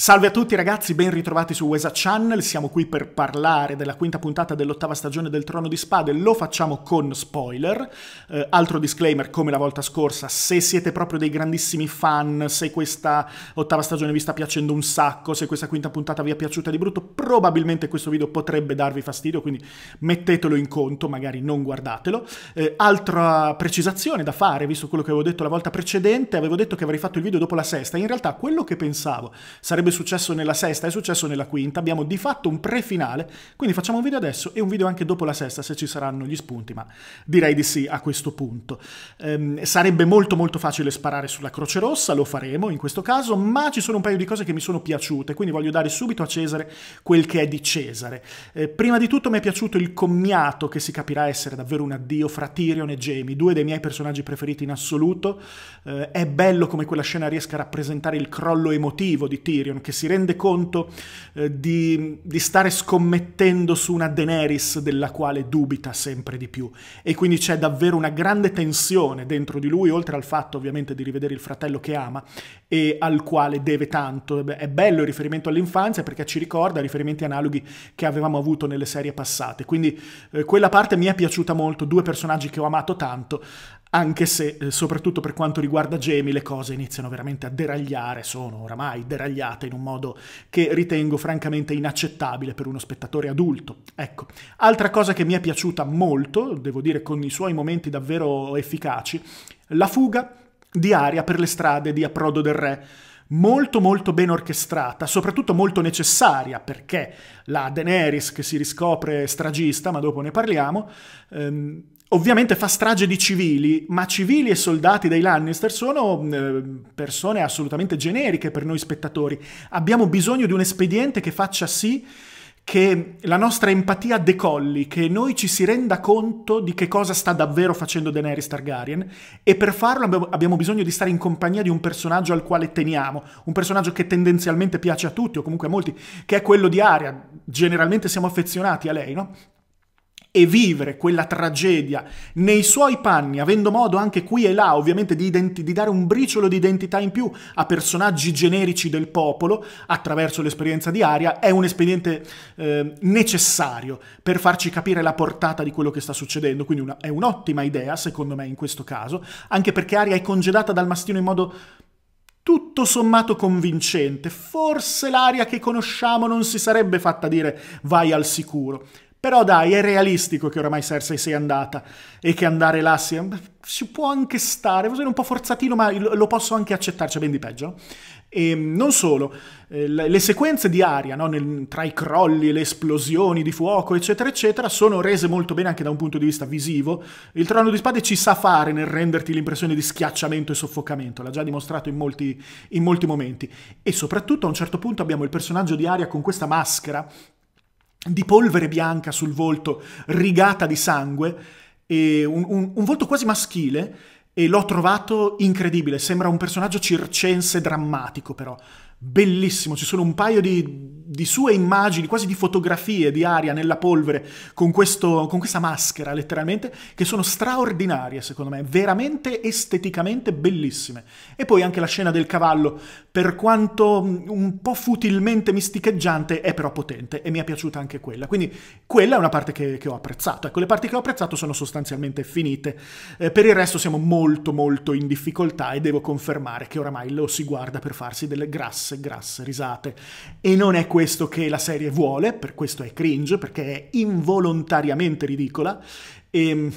Salve a tutti ragazzi, ben ritrovati su Wesa Channel, siamo qui per parlare della quinta puntata dell'ottava stagione del Trono di Spade, lo facciamo con spoiler, eh, altro disclaimer come la volta scorsa, se siete proprio dei grandissimi fan, se questa ottava stagione vi sta piacendo un sacco, se questa quinta puntata vi è piaciuta di brutto, probabilmente questo video potrebbe darvi fastidio, quindi mettetelo in conto, magari non guardatelo. Eh, altra precisazione da fare, visto quello che avevo detto la volta precedente, avevo detto che avrei fatto il video dopo la sesta, in realtà quello che pensavo sarebbe sarebbe successo nella sesta, è successo nella quinta, abbiamo di fatto un pre-finale, quindi facciamo un video adesso e un video anche dopo la sesta se ci saranno gli spunti, ma direi di sì a questo punto. Ehm, sarebbe molto molto facile sparare sulla Croce Rossa, lo faremo in questo caso, ma ci sono un paio di cose che mi sono piaciute, quindi voglio dare subito a Cesare quel che è di Cesare. Eh, prima di tutto mi è piaciuto il commiato che si capirà essere davvero un addio fra Tyrion e Jamie, due dei miei personaggi preferiti in assoluto. Eh, è bello come quella scena riesca a rappresentare il crollo emotivo di Tyrion, che si rende conto eh, di, di, stare scommettendo su una Daenerys della quale dubita sempre di più. E quindi c'è davvero una grande tensione dentro di lui, oltre al fatto ovviamente di rivedere il fratello che ama e al quale deve tanto. È bello il riferimento all'infanzia perché ci ricorda riferimenti analoghi che avevamo avuto nelle serie passate. Quindi eh, quella parte mi è piaciuta molto, due personaggi che ho amato tanto, anche se eh, soprattutto per quanto riguarda Jamie le cose iniziano veramente a deragliare, sono oramai deragliate in un modo che ritengo francamente inaccettabile per uno spettatore adulto. Ecco, altra cosa che mi è piaciuta molto, devo dire con i suoi momenti davvero efficaci, la fuga di aria per le strade di Approdo del Re molto molto ben orchestrata, soprattutto molto necessaria perché la Daenerys che si riscopre stragista, ma dopo ne parliamo, ehm, Ovviamente fa strage di civili, ma civili e soldati dei Lannister sono eh, persone assolutamente generiche per noi spettatori. Abbiamo bisogno di un espediente che faccia sì che la nostra empatia decolli, che noi ci si renda conto di che cosa sta davvero facendo Daenerys Targaryen e per farlo abbiamo bisogno di stare in compagnia di un personaggio al quale teniamo, un personaggio che tendenzialmente piace a tutti o comunque a molti, che è quello di Arya. Generalmente siamo affezionati a lei, no? e vivere quella tragedia nei suoi panni, avendo modo anche qui e là ovviamente di, di, dare un briciolo di identità in più a personaggi generici del popolo attraverso l'esperienza di Aria, è un espediente eh, necessario per farci capire la portata di quello che sta succedendo, quindi una, è un'ottima idea secondo me in questo caso, anche perché Aria è congedata dal mastino in modo tutto sommato convincente. Forse l'aria che conosciamo non si sarebbe fatta dire vai al sicuro. Però dai, è realistico che oramai Cersei sia andata e che andare là sia... Si può anche stare, forse un po' forzatino, ma lo posso anche accettarci, ben di peggio. E ehm, non solo, eh, le sequenze di aria, no? Nel, tra i crolli, e le esplosioni di fuoco, eccetera, eccetera, sono rese molto bene anche da un punto di vista visivo. Il Trono di Spade ci sa fare nel renderti l'impressione di schiacciamento e soffocamento, l'ha già dimostrato in molti, in molti momenti. E soprattutto a un certo punto abbiamo il personaggio di aria con questa maschera di polvere bianca sul volto, rigata di sangue, un, un, un volto quasi maschile, e l'ho trovato incredibile. Sembra un personaggio circense drammatico, però. Bellissimo, ci sono un paio di di sue immagini, quasi di fotografie di aria nella polvere con, questo, con questa maschera letteralmente, che sono straordinarie secondo me, veramente esteticamente bellissime. E poi anche la scena del cavallo, per quanto un po' futilmente misticheggiante, è però potente e mi è piaciuta anche quella. Quindi quella è una parte che, che ho apprezzato. Ecco, le parti che ho apprezzato sono sostanzialmente finite. Eh, per il resto siamo molto molto in difficoltà e devo confermare che oramai lo si guarda per farsi delle grasse grasse risate. E non è quello questo che la serie vuole, per questo è cringe, perché è involontariamente ridicola. E mm,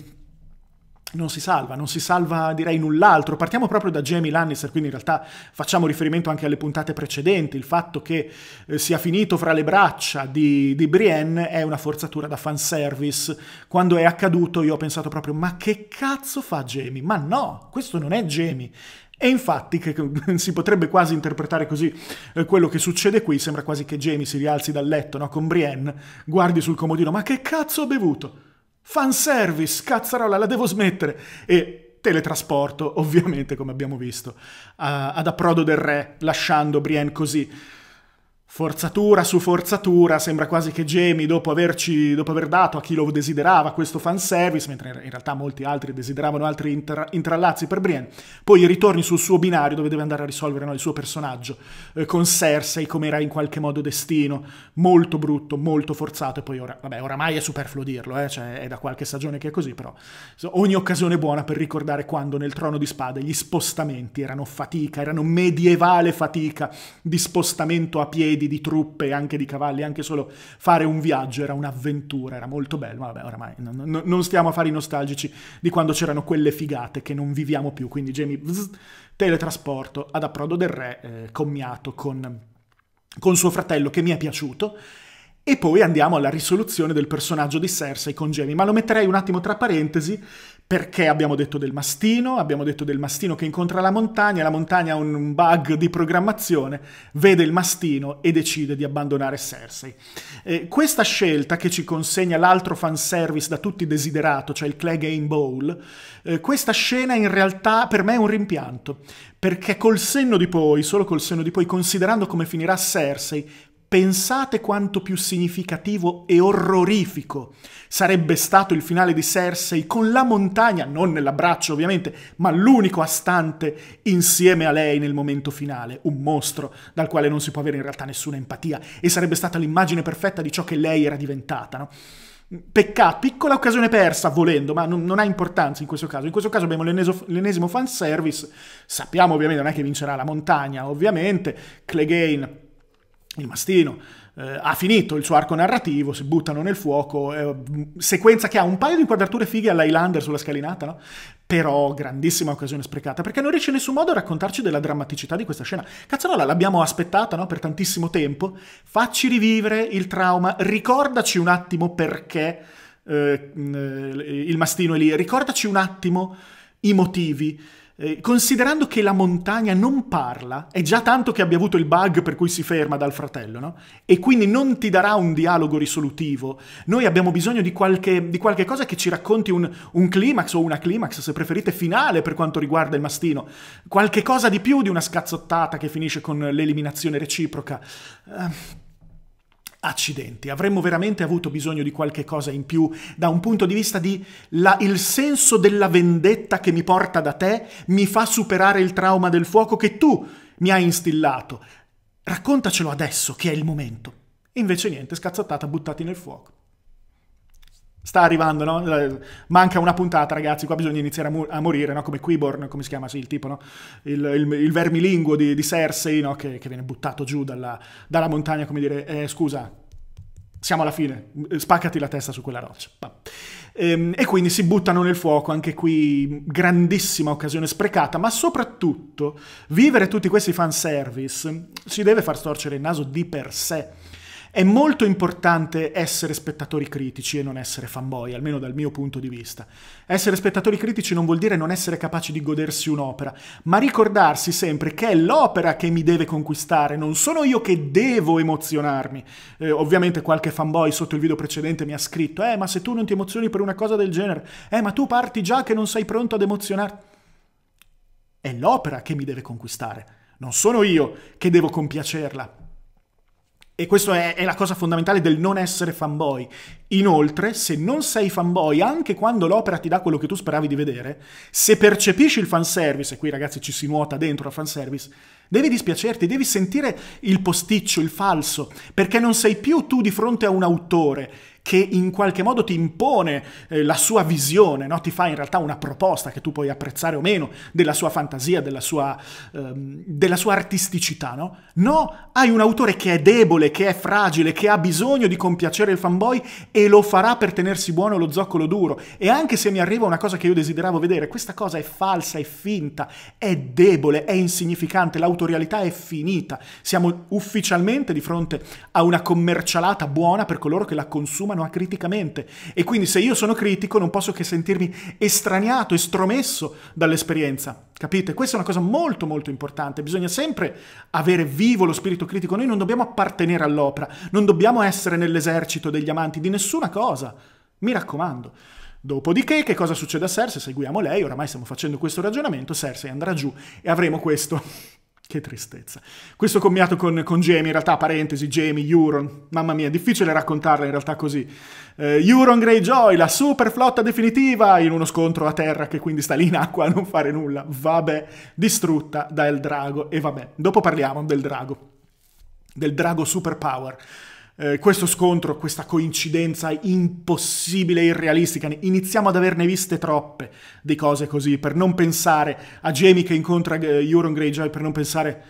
non si salva, non si salva direi null'altro. Partiamo proprio da Jamie Lannister, quindi in realtà facciamo riferimento anche alle puntate precedenti. Il fatto che eh, sia finito fra le braccia di, di, Brienne è una forzatura da fanservice. Quando è accaduto io ho pensato proprio, ma che cazzo fa Jamie? Ma no, questo non è Jamie. E infatti, che, si potrebbe quasi interpretare così eh, quello che succede qui, sembra quasi che Jamie si rialzi dal letto, no? Con Brienne, guardi sul comodino, ma che cazzo ho bevuto? Fanservice, cazzarola, la devo smettere! E teletrasporto, ovviamente, come abbiamo visto, a, ad approdo del re, lasciando Brienne così. Forzatura su forzatura, sembra quasi che Jamie, dopo, averci, dopo aver dato a chi lo desiderava questo fanservice, mentre in realtà molti altri desideravano altri intra intrallazzi per Brienne, poi ritorni sul suo binario dove deve andare a risolvere no, il suo personaggio eh, con Cersei, come era in qualche modo destino, molto brutto, molto forzato, e poi ora, vabbè, oramai è superfluo dirlo, eh, cioè è da qualche stagione che è così, però ogni occasione buona per ricordare quando nel Trono di Spade gli spostamenti erano fatica, erano medievale fatica di spostamento a piedi piedi, di truppe, anche di cavalli, anche solo fare un viaggio era un'avventura, era molto bello, ma vabbè oramai non, non stiamo a fare i nostalgici di quando c'erano quelle figate che non viviamo più, quindi Jamie bzz, teletrasporto ad approdo del re eh, commiato con, con suo fratello che mi è piaciuto. E poi andiamo alla risoluzione del personaggio di Cersei con Jamie, ma lo metterei un attimo tra parentesi perché abbiamo detto del mastino, abbiamo detto del mastino che incontra la montagna, la montagna ha un bug di programmazione, vede il mastino e decide di abbandonare Cersei. Eh, questa scelta che ci consegna l'altro fanservice da tutti desiderato, cioè il Clay Game Bowl, eh, questa scena in realtà per me è un rimpianto, perché col senno di poi, solo col senno di poi, considerando come finirà Cersei, Pensate quanto più significativo e orrorifico sarebbe stato il finale di Cersei con la montagna, non nell'abbraccio ovviamente, ma l'unico astante insieme a lei nel momento finale, un mostro dal quale non si può avere in realtà nessuna empatia e sarebbe stata l'immagine perfetta di ciò che lei era diventata, no? Peccato, piccola occasione persa, volendo, ma non, non, ha importanza in questo caso. In questo caso abbiamo l'ennesimo fanservice, sappiamo ovviamente, non è che vincerà la montagna, ovviamente, Clegane il mastino eh, ha finito il suo arco narrativo, si buttano nel fuoco, eh, sequenza che ha un paio di inquadrature fighe all'Highlander sulla scalinata, no? però grandissima occasione sprecata, perché non riesce in nessun modo a raccontarci della drammaticità di questa scena. Cazzarola l'abbiamo aspettata no? per tantissimo tempo, facci rivivere il trauma, ricordaci un attimo perché eh, il mastino è lì, ricordaci un attimo i motivi. Eh, considerando che la montagna non parla, è già tanto che abbia avuto il bug per cui si ferma dal fratello, no? E quindi non ti darà un dialogo risolutivo. Noi abbiamo bisogno di qualche, di qualche cosa che ci racconti un, un, climax o una climax, se preferite, finale per quanto riguarda il mastino. Qualche cosa di più di una scazzottata che finisce con l'eliminazione reciproca. Uh, accidenti. Avremmo veramente avuto bisogno di qualche cosa in più da un punto di vista di la, il senso della vendetta che mi porta da te mi fa superare il trauma del fuoco che tu mi hai instillato. Raccontacelo adesso che è il momento. Invece niente, scazzattata, buttati nel fuoco sta arrivando, no? Manca una puntata, ragazzi, qua bisogna iniziare a, mu- a morire, no? Come Quiborn, come si chiama, sì, il tipo, no? Il, il, il vermilinguo di, di Cersei, no? Che, che, viene buttato giù dalla, dalla montagna, come dire, eh, scusa, siamo alla fine, spaccati la testa su quella roccia. E, ehm, e quindi si buttano nel fuoco, anche qui grandissima occasione sprecata, ma soprattutto vivere tutti questi fanservice ci deve far storcere il naso di per sé è molto importante essere spettatori critici e non essere fanboy, almeno dal mio punto di vista. Essere spettatori critici non vuol dire non essere capaci di godersi un'opera, ma ricordarsi sempre che è l'opera che mi deve conquistare, non sono io che devo emozionarmi. Eh, ovviamente qualche fanboy sotto il video precedente mi ha scritto, eh ma se tu non ti emozioni per una cosa del genere, eh ma tu parti già che non sei pronto ad emozionarti. È l'opera che mi deve conquistare, non sono io che devo compiacerla. E questa è, è, la cosa fondamentale del non essere fanboy. Inoltre, se non sei fanboy, anche quando l'opera ti dà quello che tu speravi di vedere, se percepisci il fanservice, e qui ragazzi ci si nuota dentro al fanservice, devi dispiacerti, devi sentire il posticcio, il falso, perché non sei più tu di fronte a un autore che in qualche modo ti impone eh, la sua visione, no? ti fa in realtà una proposta che tu puoi apprezzare o meno della sua fantasia, della sua, ehm, della sua artisticità. No? no, hai un autore che è debole, che è fragile, che ha bisogno di compiacere il fanboy e lo farà per tenersi buono lo zoccolo duro. E anche se mi arriva una cosa che io desideravo vedere, questa cosa è falsa, è finta, è debole, è insignificante, l'autorialità è finita. Siamo ufficialmente di fronte a una commercialata buona per coloro che la consumano chiamano acriticamente. E quindi se io sono critico non posso che sentirmi estraniato, estromesso dall'esperienza. Capite? Questa è una cosa molto molto importante. Bisogna sempre avere vivo lo spirito critico. Noi non dobbiamo appartenere all'opera, non dobbiamo essere nell'esercito degli amanti di nessuna cosa. Mi raccomando. Dopodiché, che cosa succede a Cersei? Seguiamo lei, oramai stiamo facendo questo ragionamento, Cersei andrà giù e avremo questo che tristezza. Questo commiato con, con Jamie, in realtà, parentesi, Jamie, Euron, mamma mia, difficile raccontarla in realtà così. Eh, Euron Greyjoy, la super flotta definitiva, in uno scontro a terra che quindi sta lì in acqua a non fare nulla, vabbè, distrutta dal drago, e vabbè, dopo parliamo del drago, del drago superpower eh, questo scontro, questa coincidenza impossibile e irrealistica. Iniziamo ad averne viste troppe di cose così, per non pensare a Jamie che incontra eh, Euron Greyjoy, per non pensare...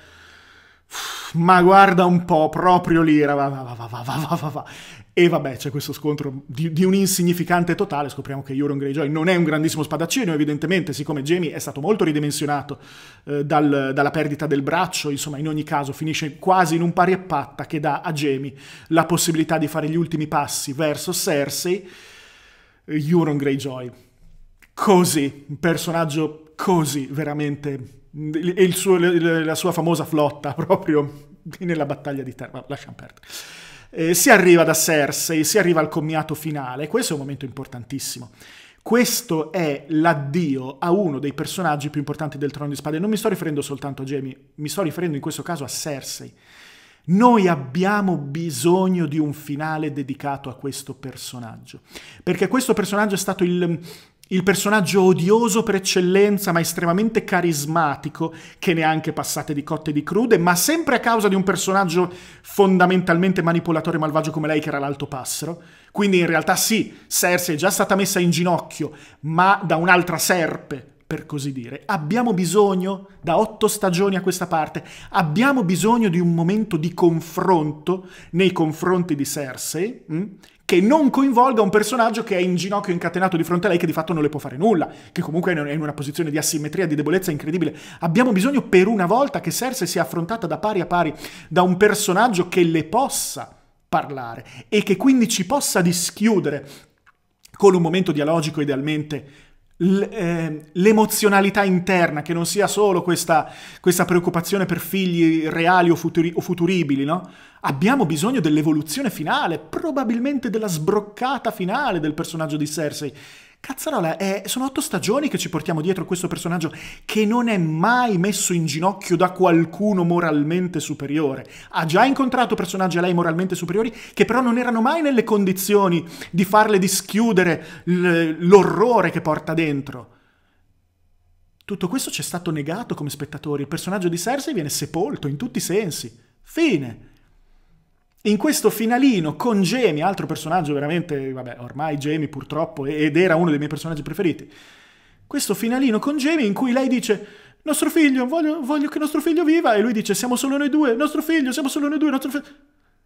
Ma guarda un po', proprio lì, va, va, va, e vabbè, c'è questo scontro di, di, un insignificante totale. Scopriamo che Euron Greyjoy non è un grandissimo spadaccino, evidentemente, siccome Jamie è stato molto ridimensionato eh, dal, dalla perdita del braccio. Insomma, in ogni caso, finisce quasi in un pari e patta che dà a Jamie la possibilità di fare gli ultimi passi verso Cersei. Euron Greyjoy. Così, un personaggio così, veramente. E suo, la sua famosa flotta proprio nella battaglia di terra. Lasciamo perdere eh, si arriva da Cersei, si arriva al commiato finale, questo è un momento importantissimo. Questo è l'addio a uno dei personaggi più importanti del Trono di Spade. Non mi sto riferendo soltanto a Jamie, mi sto riferendo in questo caso a Cersei. Noi abbiamo bisogno di un finale dedicato a questo personaggio, perché questo personaggio è stato il, il personaggio odioso per eccellenza ma estremamente carismatico, che neanche passate di cotte e di crude, ma sempre a causa di un personaggio fondamentalmente manipolatore e malvagio come lei che era l'alto passero. Quindi in realtà sì, Cersei è già stata messa in ginocchio, ma da un'altra serpe, per così dire. Abbiamo bisogno, da otto stagioni a questa parte, abbiamo bisogno di un momento di confronto nei confronti di Cersei, mh? Hm? che non coinvolga un personaggio che è in ginocchio incatenato di fronte a lei che di fatto non le può fare nulla, che comunque è in una posizione di asimmetria, di debolezza incredibile. Abbiamo bisogno per una volta che Cersei sia affrontata da pari a pari da un personaggio che le possa parlare e che quindi ci possa dischiudere con un momento dialogico idealmente ehm, l'emozionalità interna, che non sia solo questa, questa preoccupazione per figli reali o, futuri o futuribili, no? Abbiamo bisogno dell'evoluzione finale, probabilmente della sbroccata finale del personaggio di Cersei. Cazzarola, è, eh, sono otto stagioni che ci portiamo dietro questo personaggio che non è mai messo in ginocchio da qualcuno moralmente superiore. Ha già incontrato personaggi a lei moralmente superiori che però non erano mai nelle condizioni di farle dischiudere l'orrore che porta dentro. Tutto questo ci è stato negato come spettatori. Il personaggio di Cersei viene sepolto in tutti i sensi. Fine in questo finalino con Jamie, altro personaggio veramente, vabbè, ormai Jamie purtroppo, ed era uno dei miei personaggi preferiti, questo finalino con Jamie in cui lei dice nostro figlio, voglio, voglio che nostro figlio viva, e lui dice siamo solo noi due, nostro figlio, siamo solo noi due, nostro figlio,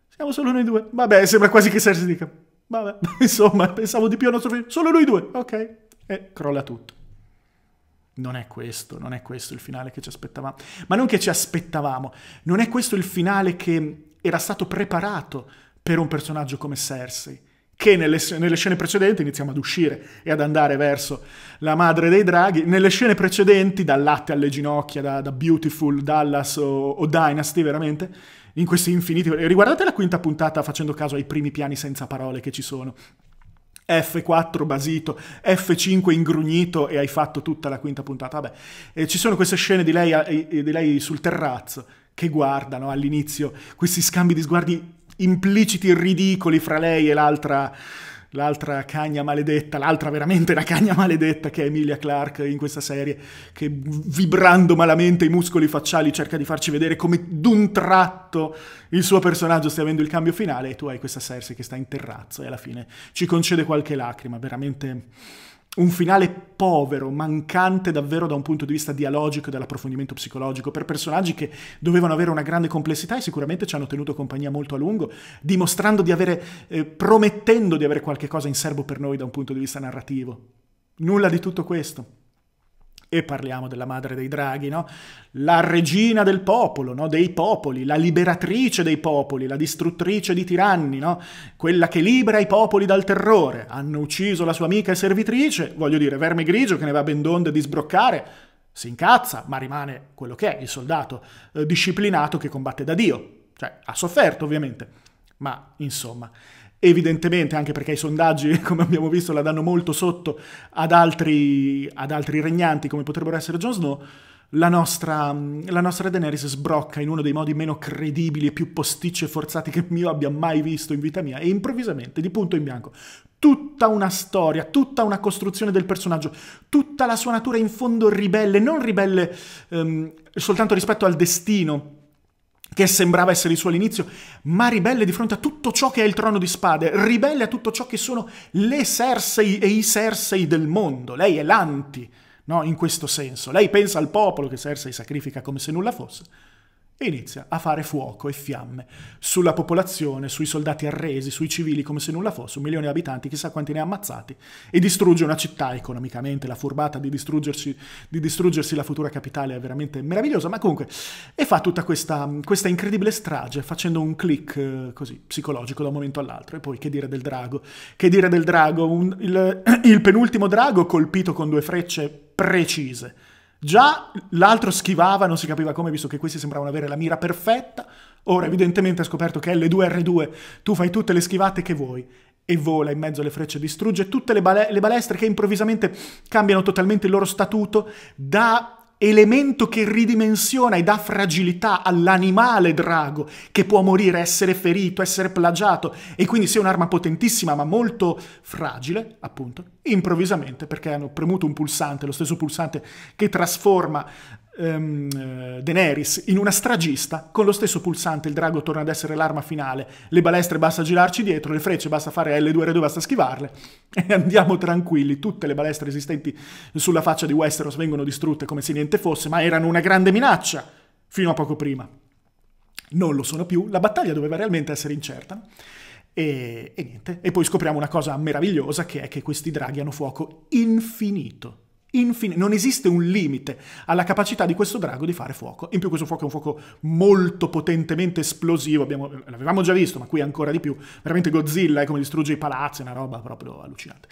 siamo solo noi due, vabbè, sembra quasi che Cersei dica, vabbè, insomma, pensavo di più a nostro figlio, solo noi due, ok, e crolla tutto. Non è questo, non è questo il finale che ci aspettavamo, ma non che ci aspettavamo, non è questo il finale che era stato preparato per un personaggio come Cersei, che nelle, nelle, scene precedenti iniziamo ad uscire e ad andare verso la madre dei draghi. Nelle scene precedenti, dal latte alle ginocchia, da, da Beautiful, Dallas o, o, Dynasty, veramente, in questi infiniti... Riguardate la quinta puntata facendo caso ai primi piani senza parole che ci sono. F4 basito, F5 ingrugnito e hai fatto tutta la quinta puntata. Vabbè, eh, ci sono queste scene di lei, di lei sul terrazzo che guardano all'inizio, questi scambi di sguardi impliciti e ridicoli fra lei e l'altra l'altra cagna maledetta, l'altra veramente la cagna maledetta che è Emilia Clark in questa serie, che vibrando malamente i muscoli facciali cerca di farci vedere come d'un tratto il suo personaggio stia avendo il cambio finale e tu hai questa Cersei che sta in terrazzo e alla fine ci concede qualche lacrima, veramente un finale povero, mancante davvero da un punto di vista dialogico e dall'approfondimento psicologico, per personaggi che dovevano avere una grande complessità e sicuramente ci hanno tenuto compagnia molto a lungo, dimostrando di avere, eh, promettendo di avere qualche cosa in serbo per noi da un punto di vista narrativo. Nulla di tutto questo e parliamo della madre dei draghi, no? la regina del popolo, no? dei popoli, la liberatrice dei popoli, la distruttrice di tiranni, no? quella che libera i popoli dal terrore. Hanno ucciso la sua amica e servitrice, voglio dire, verme grigio che ne va ben d'onde di sbroccare, si incazza, ma rimane quello che è, il soldato eh, disciplinato che combatte da Dio. Cioè, ha sofferto ovviamente, ma insomma evidentemente anche perché i sondaggi, come abbiamo visto, la danno molto sotto ad altri, ad altri regnanti come potrebbero essere Jon Snow, la nostra, la nostra Daenerys sbrocca in uno dei modi meno credibili e più posticci e forzati che io abbia mai visto in vita mia e improvvisamente, di punto in bianco, tutta una storia, tutta una costruzione del personaggio, tutta la sua natura in fondo ribelle, non ribelle ehm, soltanto rispetto al destino, che sembrava essere il suo all'inizio, ma ribelle di fronte a tutto ciò che è il trono di spade, ribelle a tutto ciò che sono le Cersei e i Cersei del mondo. Lei è l'anti, no? In questo senso. Lei pensa al popolo che Cersei sacrifica come se nulla fosse, e inizia a fare fuoco e fiamme sulla popolazione, sui soldati arresi, sui civili come se nulla fosse, un milione di abitanti, chissà quanti ne ha ammazzati, e distrugge una città economicamente, la furbata di distruggersi, di distruggersi la futura capitale è veramente meravigliosa, ma comunque, e fa tutta questa, questa incredibile strage facendo un click eh, così psicologico da un momento all'altro, e poi che dire del drago, che dire del drago, un, il, il penultimo drago colpito con due frecce precise Già l'altro schivava, non si capiva come, visto che questi sembravano avere la mira perfetta. Ora, evidentemente, ha scoperto che L2R2 tu fai tutte le schivate che vuoi e vola in mezzo alle frecce, distrugge tutte le, bale le balestre che improvvisamente cambiano totalmente il loro statuto da elemento che ridimensiona e dà fragilità all'animale drago che può morire, essere ferito, essere plagiato e quindi sia un'arma potentissima ma molto fragile, appunto, improvvisamente perché hanno premuto un pulsante, lo stesso pulsante che trasforma um, Daenerys in una stragista, con lo stesso pulsante il drago torna ad essere l'arma finale, le balestre basta girarci dietro, le frecce basta fare L2R2 basta schivarle e andiamo tranquilli, tutte le balestre esistenti sulla faccia di Westeros vengono distrutte come se niente fosse, ma erano una grande minaccia fino a poco prima. Non lo sono più, la battaglia doveva realmente essere incerta. E, e niente, e poi scopriamo una cosa meravigliosa che è che questi draghi hanno fuoco infinito infinito, non esiste un limite alla capacità di questo drago di fare fuoco. In più questo fuoco è un fuoco molto potentemente esplosivo, Abbiamo, l'avevamo già visto, ma qui ancora di più. Veramente Godzilla è eh, come distrugge i palazzi, è una roba proprio allucinante.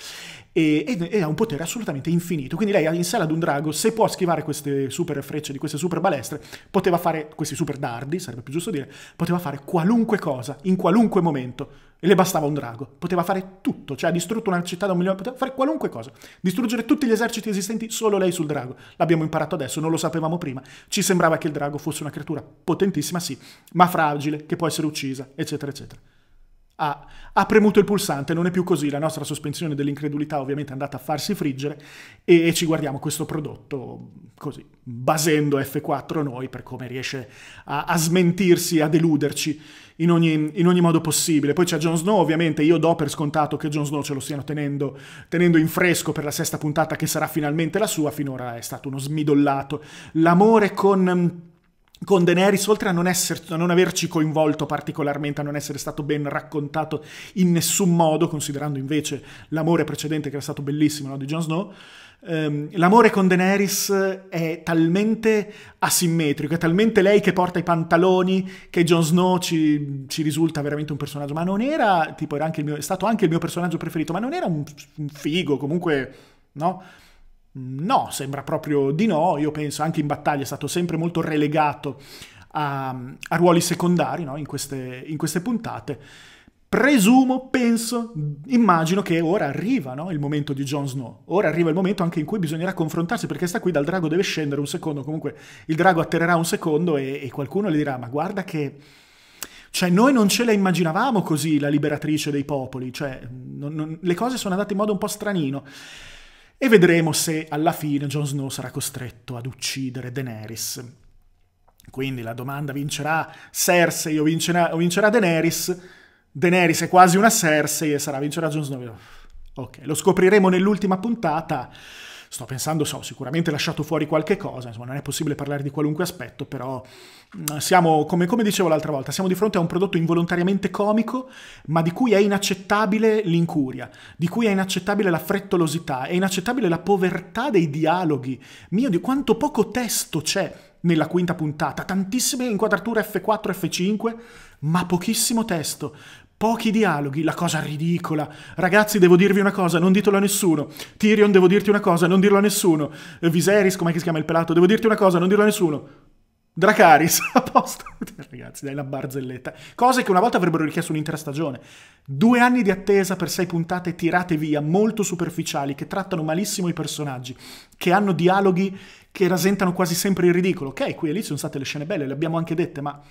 E, e, ha un potere assolutamente infinito. Quindi lei in sala ad un drago, se può schivare queste super frecce di queste super balestre, poteva fare, questi super dardi, sarebbe più giusto dire, poteva fare qualunque cosa, in qualunque momento e le bastava un drago. Poteva fare tutto, cioè ha distrutto una città da un milione, poteva fare qualunque cosa. Distruggere tutti gli eserciti esistenti solo lei sul drago. L'abbiamo imparato adesso, non lo sapevamo prima. Ci sembrava che il drago fosse una creatura potentissima, sì, ma fragile, che può essere uccisa, eccetera, eccetera ha, ha, premuto il pulsante, non è più così, la nostra sospensione dell'incredulità ovviamente è andata a farsi friggere e, e ci guardiamo questo prodotto così, basendo F4 noi per come riesce a, a smentirsi, a deluderci in ogni, in ogni, modo possibile. Poi c'è Jon Snow, ovviamente io do per scontato che Jon Snow ce lo stiano tenendo, tenendo in fresco per la sesta puntata che sarà finalmente la sua, finora è stato uno smidollato. L'amore con con Daenerys, oltre a non, esser, a non, averci coinvolto particolarmente, a non essere stato ben raccontato in nessun modo, considerando invece l'amore precedente che era stato bellissimo no, di Jon Snow, ehm, l'amore con Daenerys eh, è talmente asimmetrico, è talmente lei che porta i pantaloni che Jon Snow ci, ci risulta veramente un personaggio, ma non era, tipo, era mio, è stato anche il mio personaggio preferito, ma non era un, un figo, comunque, no? No, sembra proprio di no. Io penso anche in battaglia è stato sempre molto relegato a, a ruoli secondari no? in, queste, in, queste, puntate. Presumo, penso, immagino che ora arriva no? il momento di Jon Snow. Ora arriva il momento anche in cui bisognerà confrontarsi perché sta qui dal drago deve scendere un secondo. Comunque il drago atterrerà un secondo e, e qualcuno le dirà: Ma guarda che. Cioè, noi non ce la immaginavamo così la liberatrice dei popoli, cioè, non, non, le cose sono andate in modo un po' stranino e vedremo se alla fine Jon Snow sarà costretto ad uccidere Daenerys. Quindi la domanda vincerà Cersei o vincerà, o vincerà Daenerys? Daenerys è quasi una Cersei e sarà vincerà Jon Snow. Ok, lo scopriremo nell'ultima puntata sto pensando, so, sicuramente lasciato fuori qualche cosa, insomma non è possibile parlare di qualunque aspetto, però mm, siamo, come, come dicevo l'altra volta, siamo di fronte a un prodotto involontariamente comico, ma di cui è inaccettabile l'incuria, di cui è inaccettabile la frettolosità, è inaccettabile la povertà dei dialoghi. Mio di quanto poco testo c'è nella quinta puntata, tantissime inquadrature F4, F5, ma pochissimo testo, pochi dialoghi, la cosa ridicola. Ragazzi, devo dirvi una cosa, non ditelo a nessuno. Tyrion, devo dirti una cosa, non dirlo a nessuno. Viserys, come si chiama il pelato? Devo dirti una cosa, non dirlo a nessuno. Dracaris, a posto. Ragazzi, dai, la barzelletta. Cose che una volta avrebbero richiesto un'intera stagione. Due anni di attesa per sei puntate tirate via, molto superficiali, che trattano malissimo i personaggi, che hanno dialoghi che rasentano quasi sempre il ridicolo. Ok, qui e lì sono state le scene belle, le abbiamo anche dette, ma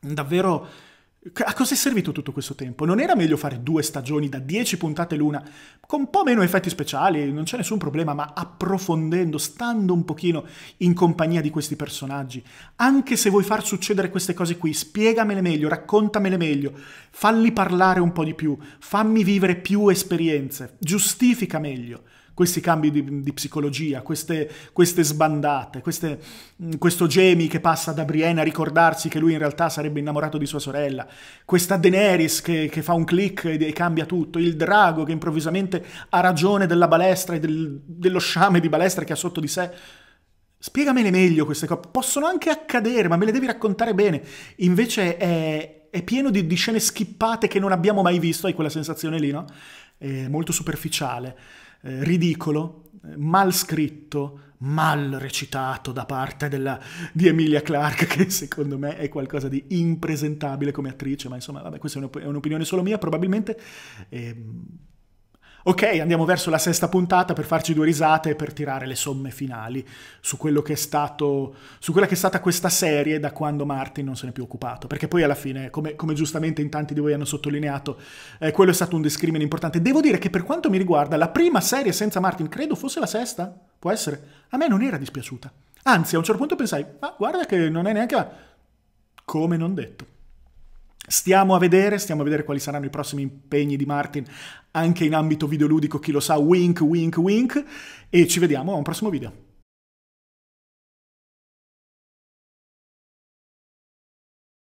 davvero cioè, a cosa è servito tutto questo tempo? Non era meglio fare due stagioni da dieci puntate l'una, con un po' meno effetti speciali, non c'è nessun problema, ma approfondendo, stando un pochino in compagnia di questi personaggi. Anche se vuoi far succedere queste cose qui, spiegamele meglio, raccontamele meglio, falli parlare un po' di più, fammi vivere più esperienze, giustifica meglio questi cambi di, di psicologia, queste, queste sbandate, queste, mm, questo Jamie che passa da Brienne a ricordarsi che lui in realtà sarebbe innamorato di sua sorella, questa Daenerys che, che fa un click e, e, cambia tutto, il drago che improvvisamente ha ragione della balestra e del, dello sciame di balestra che ha sotto di sé. Spiegamele meglio queste cose, possono anche accadere, ma me le devi raccontare bene. Invece è, è pieno di, di, scene schippate che non abbiamo mai visto, hai quella sensazione lì, no? È molto superficiale eh, ridicolo, eh, mal scritto, mal recitato da parte della, di Emilia Clarke, che secondo me è qualcosa di impresentabile come attrice, ma insomma, vabbè, questa è, un'opinione solo mia, probabilmente... Eh, Ok, andiamo verso la sesta puntata per farci due risate e per tirare le somme finali su, quello che è stato, su quella che è stata questa serie da quando Martin non se n'è più occupato. Perché poi alla fine, come, come giustamente in tanti di voi hanno sottolineato, eh, quello è stato un discrimine importante. Devo dire che per quanto mi riguarda, la prima serie senza Martin, credo fosse la sesta, può essere, a me non era dispiaciuta. Anzi, a un certo punto pensai, ma guarda che non è neanche... come non detto. Stiamo a vedere, stiamo a vedere quali saranno i prossimi impegni di Martin anche in ambito videoludico, chi lo sa, wink, wink, wink, e ci vediamo a un prossimo video.